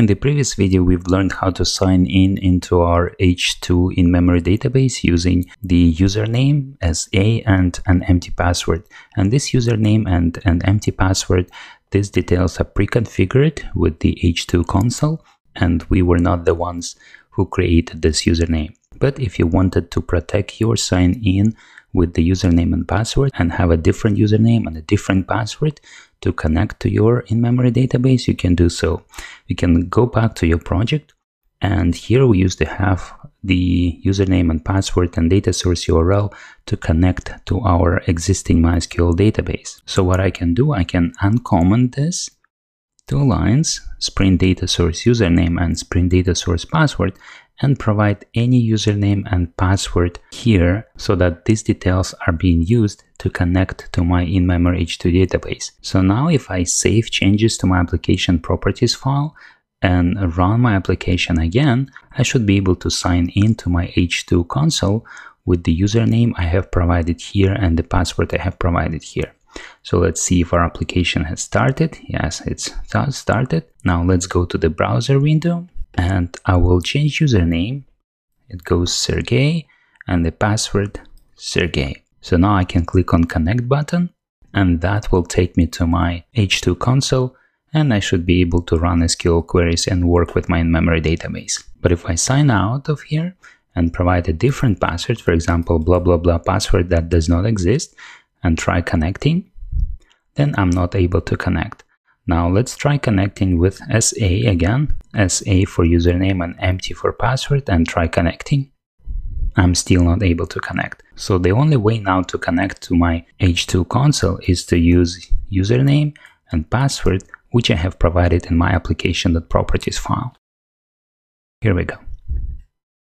In the previous video, we've learned how to sign in into our H2 in-memory database using the username as A and an empty password. And this username and an empty password, these details are pre-configured with the H2 console, and we were not the ones who created this username. But if you wanted to protect your sign-in with the username and password and have a different username and a different password to connect to your in-memory database, you can do so. You can go back to your project and here we used to have the username and password and data source URL to connect to our existing MySQL database. So what I can do, I can uncomment this two lines, Spring data source username and Spring data source password, and provide any username and password here so that these details are being used to connect to my in-memory H2 database. So now if I save changes to my application properties file and run my application again, I should be able to sign in to my H2 console with the username I have provided here and the password I have provided here. So let's see if our application has started. Yes, it's started. Now let's go to the browser window and I will change username it goes Sergey and the password Sergey so now I can click on connect button and that will take me to my H2 console and I should be able to run SQL queries and work with my in-memory database. But if I sign out of here and provide a different password, for example, blah blah blah password that does not exist, and try connecting, then I'm not able to connect. Now let's try connecting with SA again, SA for username and empty for password and try connecting. I'm still not able to connect. So the only way now to connect to my H2 console is to use username and password which I have provided in my application.properties file. Here we go.